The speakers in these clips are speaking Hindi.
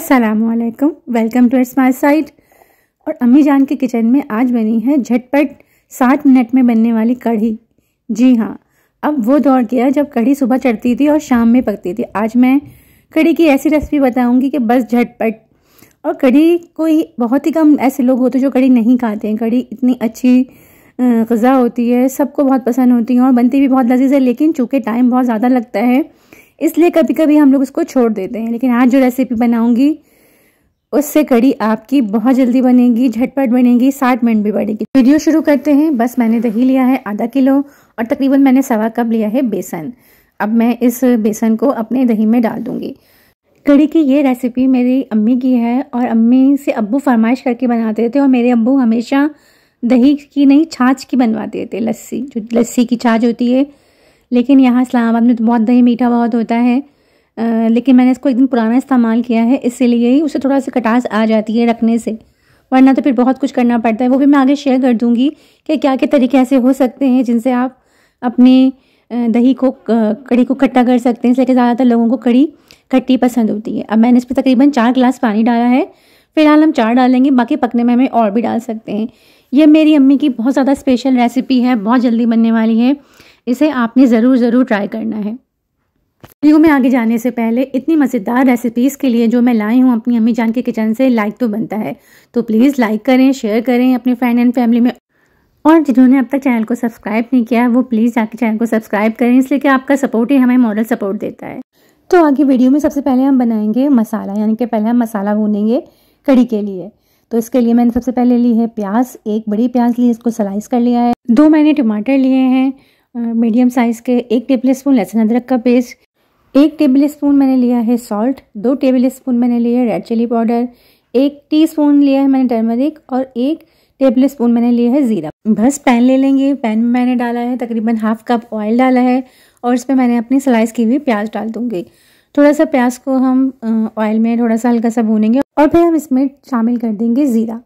असलकम welcome to it's my side और अम्मी जान के किचन में आज बनी है झटपट साठ मिनट में बनने वाली कढ़ी जी हाँ अब वो दौर गया जब कढ़ी सुबह चढ़ती थी और शाम में पकती थी आज मैं कढ़ी की ऐसी रेसिपी बताऊंगी कि बस झटपट और कढ़ी कोई बहुत ही कम ऐसे लोग होते हैं जो कढ़ी नहीं खाते हैं कढ़ी इतनी अच्छी गज़ा होती है सबको बहुत पसंद होती है और बनती भी बहुत लजीज है लेकिन चूँकि टाइम बहुत ज़्यादा लगता है इसलिए कभी कभी हम लोग इसको छोड़ देते हैं लेकिन आज जो रेसिपी बनाऊंगी उससे कड़ी आपकी बहुत जल्दी बनेगी झटपट बनेगी साठ मिनट भी बनेगी वीडियो शुरू करते हैं बस मैंने दही लिया है आधा किलो और तकरीबन मैंने सवा कप लिया है बेसन अब मैं इस बेसन को अपने दही में डाल दूंगी कड़ी की ये रेसिपी मेरी अम्मी की है और अम्मी से अब्बू फरमाइश करके बनाते थे और मेरे अब्बू हमेशा दही की नहीं छाछ की बनवाते थे लस्सी जो लस्सी की छाछ होती है लेकिन यहाँ इस्लामाबाद में तो बहुत दही मीठा बहुत होता है आ, लेकिन मैंने इसको एक दिन पुराना इस्तेमाल किया है इसीलिए ही उसे थोड़ा सा कटास आ जाती है रखने से वरना तो फिर बहुत कुछ करना पड़ता है वो भी मैं आगे शेयर कर दूँगी कि क्या क्या तरीके ऐसे हो सकते हैं जिनसे आप अपने दही को कड़ी को खट्टा कर सकते हैं इसलिए ज़्यादातर लोगों को कड़ी खट्टी पसंद होती है अब मैंने इस पर तकरीबन चार गिलास पानी डाला है फ़िलहाल हम चार डालेंगे बाकी पकने में हमें और भी डाल सकते हैं यह मेरी अम्मी की बहुत ज़्यादा स्पेशल रेसिपी है बहुत जल्दी बनने वाली है इसे आपने ज़रूर ज़रूर ट्राई करना है वीडियो में आगे जाने से पहले इतनी मज़ेदार रेसिपीज़ के लिए जो मैं लाई हूँ अपनी अम्मी जान के किचन से लाइक तो बनता है तो प्लीज़ लाइक करें शेयर करें अपने फ्रेंड एंड फैमिली में और जिन्होंने अब तक चैनल को सब्सक्राइब नहीं किया वो प्लीज़ जाके चैनल को सब्सक्राइब करें इसलिए कि आपका सपोर्ट ही हमें मॉरल सपोर्ट देता है तो आगे वीडियो में सबसे पहले हम बनाएंगे मसाला यानी कि पहले हम मसाला भूनेंगे कड़ी के लिए तो इसके लिए मैंने सबसे पहले ली है प्याज एक बड़ी प्याज ली इसको स्लाइस कर लिया है दो मैंने टमाटर लिए हैं मीडियम साइज़ के एक टेबल स्पून लहसुन अदरक का पेस्ट एक टेबल स्पून मैंने लिया है सॉल्ट दो टेबल स्पून मैंने लिया है रेड चिली पाउडर एक टी स्पून लिया है मैंने टर्मरिक और एक टेबल स्पून मैंने लिया है ज़ीरा बस पैन ले लेंगे पैन में मैंने डाला है तकरीबन हाफ कप ऑयल डाला है और इस पर मैंने अपनी स्लाइस की हुई प्याज डाल दूँगी थोड़ा सा प्याज को हम ऑयल में थोड़ा सा हल्का सा भूनेंगे और फिर हम इसमें शामिल कर देंगे ज़ीरा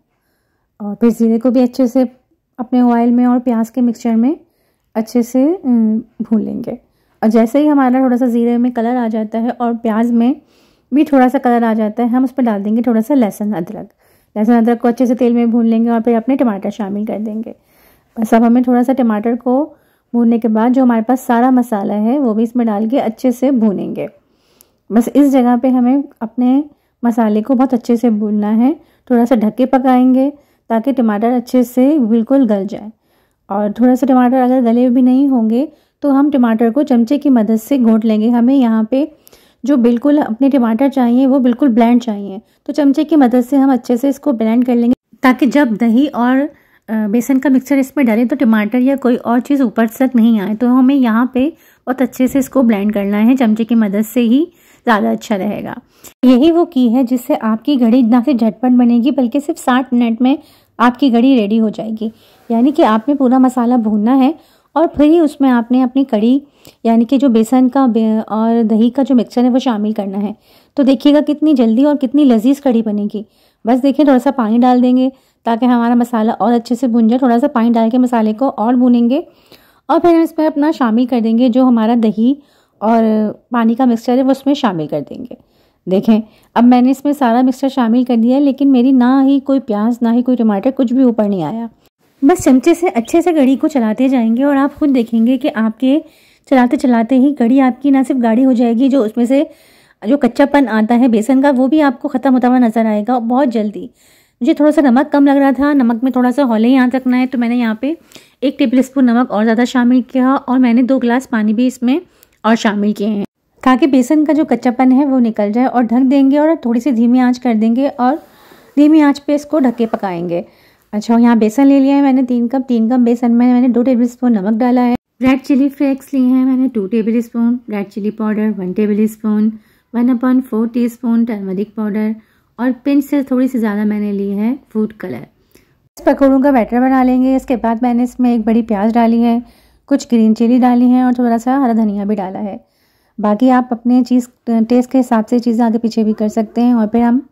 और फिर ज़ीरे को भी अच्छे से अपने ऑयल में और प्याज के मिक्सचर में अच्छे से लेंगे और जैसे ही हमारा थोड़ा सा ज़ीरे में कलर आ जाता है और प्याज में भी थोड़ा सा कलर आ जाता है हम उस पर डाल देंगे थोड़ा सा लहसुन अदरक लहसुन अदरक को अच्छे से तेल में भून लेंगे और फिर अपने टमाटर शामिल कर देंगे बस अब हमें थोड़ा सा टमाटर को भूनने के बाद जो हमारे पास सारा मसाला है वो भी इसमें डाल के अच्छे से भूनेंगे बस इस जगह पे हमें अपने मसाले को बहुत अच्छे से भूनना है थोड़ा सा ढक के पकाएंगे ताकि टमाटर अच्छे से बिल्कुल गल जाए और थोड़ा सा टमाटर अगर गले भी नहीं होंगे तो हम टमाटर को चमचे की मदद से घोट लेंगे हमें यहाँ पे जो बिल्कुल अपने टमाटर चाहिए वो बिल्कुल ब्लैंड चाहिए तो चमचे की मदद से हम अच्छे से इसको ब्लैंड कर लेंगे ताकि जब दही और बेसन का मिक्सचर इसमें डालें तो टमाटर या कोई और चीज़ ऊपर तक नहीं आए तो हमें यहाँ पे बहुत अच्छे से इसको ब्लेंड करना है चमचे की मदद से ही ज़्यादा अच्छा रहेगा यही वो की है जिससे आपकी घड़ी ना सिर्फ झटपट बनेगी बल्कि सिर्फ साठ मिनट में आपकी घड़ी रेडी हो जाएगी यानी कि आपने पूरा मसाला भूनना है और फिर ही उसमें आपने अपनी कड़ी यानी कि जो बेसन का बे और दही का जो मिक्सचर है वो शामिल करना है तो देखिएगा कितनी जल्दी और कितनी लजीज कड़ी बनेगी बस देखिए थोड़ा सा पानी डाल देंगे ताकि हमारा मसाला और अच्छे से भुन जाए थोड़ा सा पानी डाल के मसाले को और भूनेंगे और फिर इसमें अपना शामिल कर देंगे जो हमारा दही और पानी का मिक्सचर है वो उसमें शामिल कर देंगे देखें अब मैंने इसमें सारा मिक्सचर शामिल कर दिया है लेकिन मेरी ना ही कोई प्याज ना ही कोई टमाटर कुछ भी ऊपर नहीं आया बस चमचे से अच्छे से घड़ी को चलाते जाएंगे और आप खुद देखेंगे कि आपके चलाते चलाते ही कड़ी आपकी ना सिर्फ गाढ़ी हो जाएगी जो उसमें से जो कच्चापन आता है बेसन का वो भी आपको ख़त्म होता हुआ नज़र आएगा बहुत जल्दी मुझे थोड़ा सा नमक कम लग रहा था नमक में थोड़ा सा हौले यहाँ रखना है तो मैंने यहाँ पर एक टेबल स्पून नमक और ज़्यादा शामिल किया और मैंने दो गिलास पानी भी इसमें और शामिल किए हैं ताकि बेसन का जो कच्चापन है वो निकल जाए और ढक देंगे और थोड़ी सी धीमी आंच कर देंगे और धीमी आंच पे इसको ढक के पकाएंगे अच्छा यहाँ बेसन ले लिया है मैंने तीन कप तीन कप बेसन में मैंने दो टेबल स्पून नमक डाला है रेड चिली फ्लेक्स लिए हैं मैंने two tablespoon red chilli powder one tablespoon one upon four teaspoon turmeric powder और पिंच से थोड़ी सी ज़्यादा मैंने ली है फूड कलर पकौड़ों का बैटर बना लेंगे इसके बाद मैंने इसमें एक बड़ी प्याज डाली है कुछ ग्रीन चिली डाली है और थोड़ा सा हरा धनिया भी डाला है बाकी आप अपने चीज़ टेस्ट के हिसाब से चीज़ें आगे पीछे भी कर सकते हैं और फिर हम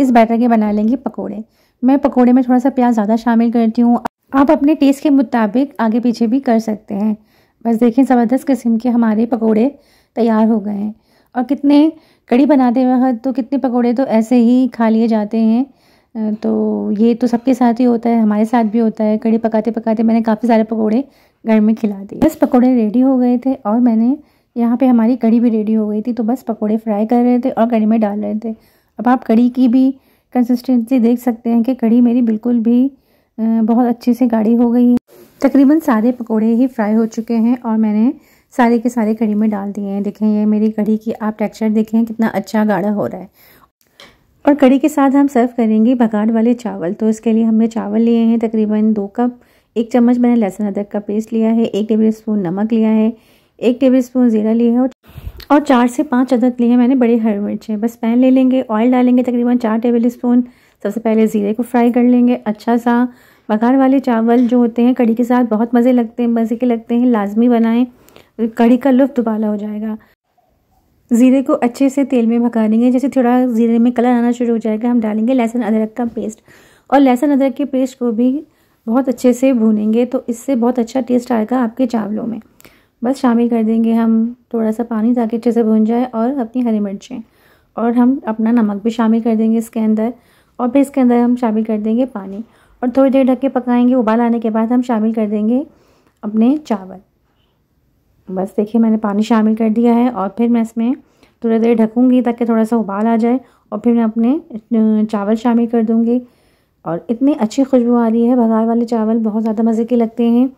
इस बैटर के बना लेंगे पकौड़े मैं पकौड़े में थोड़ा सा प्याज ज़्यादा शामिल करती हूँ आप अपने टेस्ट के मुताबिक आगे पीछे भी कर सकते हैं बस देखें ज़बरदस्त किस्म के हमारे पकौड़े तैयार हो गए हैं और कितने कड़ी बनाते वक्त तो कितने पकौड़े तो ऐसे ही खा लिए जाते हैं तो ये तो सबके साथ ही होता है हमारे साथ भी होता है कड़ी पकाते पकाते मैंने काफ़ी सारे पकौड़े घर में खिला दिए बस पकौड़े रेडी हो गए थे और मैंने यहाँ पे हमारी कड़ी भी रेडी हो गई थी तो बस पकौड़े फ्राई कर रहे थे और कड़ी में डाल रहे थे अब आप कड़ी की भी कंसिस्टेंसी देख सकते हैं कि कड़ी मेरी बिल्कुल भी बहुत अच्छे से गाढ़ी हो गई है तकरीबन सारे पकौड़े ही फ्राई हो चुके हैं और मैंने सारे के सारे कड़ी में डाल दिए हैं देखें ये मेरी कड़ी की आप टेक्चर देखें कितना अच्छा गाढ़ा हो रहा है और कड़ी के साथ हम सर्व करेंगे भगाड़ वाले चावल तो इसके लिए हमने चावल लिए हैं तकरीबन दो कप एक चम्मच मैंने लहसुन अदरक का पेस्ट लिया है एक टेबल स्पून नमक लिया है एक टेबल स्पून ज़ीरा लिया है और चार से पाँच अदरक लिए हैं मैंने बड़े हरी मिर्चें बस पैन ले लेंगे ऑयल डालेंगे तकरीबन चार टेबल स्पून सबसे पहले ज़ीरे को फ्राई कर लेंगे अच्छा सा बघार वाले चावल जो होते हैं कड़ी के साथ बहुत मज़े लगते हैं मज़े के लगते हैं लाजमी बनाएं कड़ी का लुफ्त दुबाला हो जाएगा ज़ीरे को अच्छे से तेल में भगा देंगे जैसे थोड़ा ज़ीरे में कलर आना शुरू हो जाएगा हम डालेंगे लहसुन अदरक का पेस्ट और लहसुन अदरक के पेस्ट को भी बहुत अच्छे से भूनेंगे तो इससे बहुत अच्छा टेस्ट आएगा आपके चावलों में बस शामिल कर देंगे हम थोड़ा सा पानी ताकि अच्छे से भून जाए और अपनी हरी मिर्चें और हम अपना नमक भी शामिल कर देंगे इसके अंदर और फिर इसके अंदर हम शामिल कर देंगे पानी और थोड़ी देर ढक के पकाएंगे उबाल आने के बाद हम शामिल कर देंगे अपने चावल बस देखिए मैंने पानी शामिल कर दिया है और फिर मैं इसमें थोड़ी देर ढकूँगी ताकि थोड़ा सा उबाल आ जाए और फिर मैं अपने चावल शामिल कर दूँगी और इतनी अच्छी खुशबू आ रही है भगार वाले चावल बहुत ज़्यादा मज़े के लगते हैं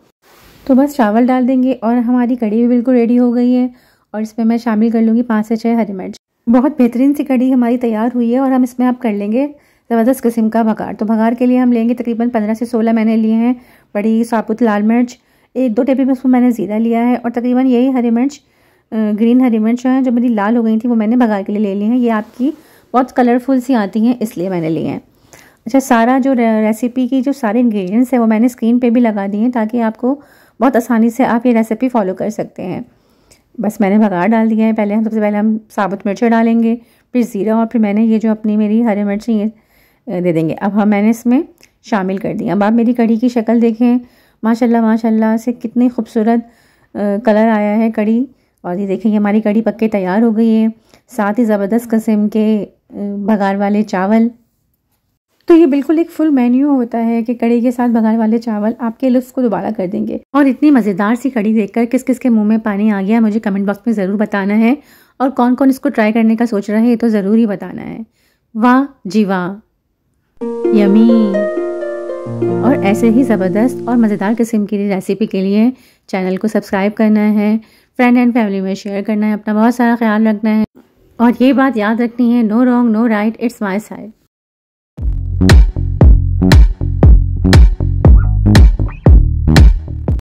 तो बस चावल डाल देंगे और हमारी कड़ी भी बिल्कुल रेडी हो गई है और इसमें मैं शामिल कर लूँगी पाँच से छः हरी मिर्च बहुत बेहतरीन सी कड़ी हमारी तैयार हुई है और हम इसमें आप कर लेंगे ज़बरदस्त किस्म का भगार तो भगार के लिए हम लेंगे तकरीबन पंद्रह से सोलह मैंने लिए हैं बड़ी साबुत लाल मिर्च एक दो टेबल स्पून मैंने ज़ीरा लिया है और तकरीबन यही हरी मिर्च ग्रीन हरी मिर्च जो हैं जो मेरी लाल हो गई थी वो मैंने भगा के लिए ले ली हैं ये आपकी बहुत कलरफुल सी आती हैं इसलिए मैंने लिए हैं अच्छा सारा जो रेसिपी की जो सारे इंग्रेडिएंट्स हैं वो मैंने स्क्रीन पे भी लगा दिए हैं ताकि आपको बहुत आसानी से आप ये रेसिपी फॉलो कर सकते हैं बस मैंने भगा डाल दिया है पहले हम सबसे पहले हम साबुत मिर्चें डालेंगे फिर ज़ीरा और फिर मैंने ये जो अपनी मेरी हरी मिर्च ये दे देंगे अब हम मैंने इसमें शामिल कर दिया अब आप मेरी कड़ी की शक्ल देखें माशाल्लाह माशाल्लाह से कितनी खूबसूरत कलर आया है कड़ी और ये देखेंगे हमारी कड़ी पक्के तैयार हो गई है साथ ही ज़बरदस्त कस्म के भगार वाले चावल तो ये बिल्कुल एक फुल मेन्यू होता है कि कड़ी के साथ भगार वाले चावल आपके लुफ्स को दोबारा कर देंगे और इतनी मज़ेदार सी कड़ी देखकर किस किस के मुंह में पानी आ गया मुझे कमेंट बॉक्स में ज़रूर बताना है और कौन कौन इसको ट्राई करने का सोच रहा है ये तो ज़रूर ही बताना है वाह जी वाह यमी और ऐसे ही ज़बरदस्त और मज़ेदार किस्म की रेसिपी के लिए चैनल को सब्सक्राइब करना है फ्रेंड एंड फैमिली में शेयर करना है अपना बहुत सारा ख्याल रखना है और ये बात याद रखनी है no wrong no right it's my side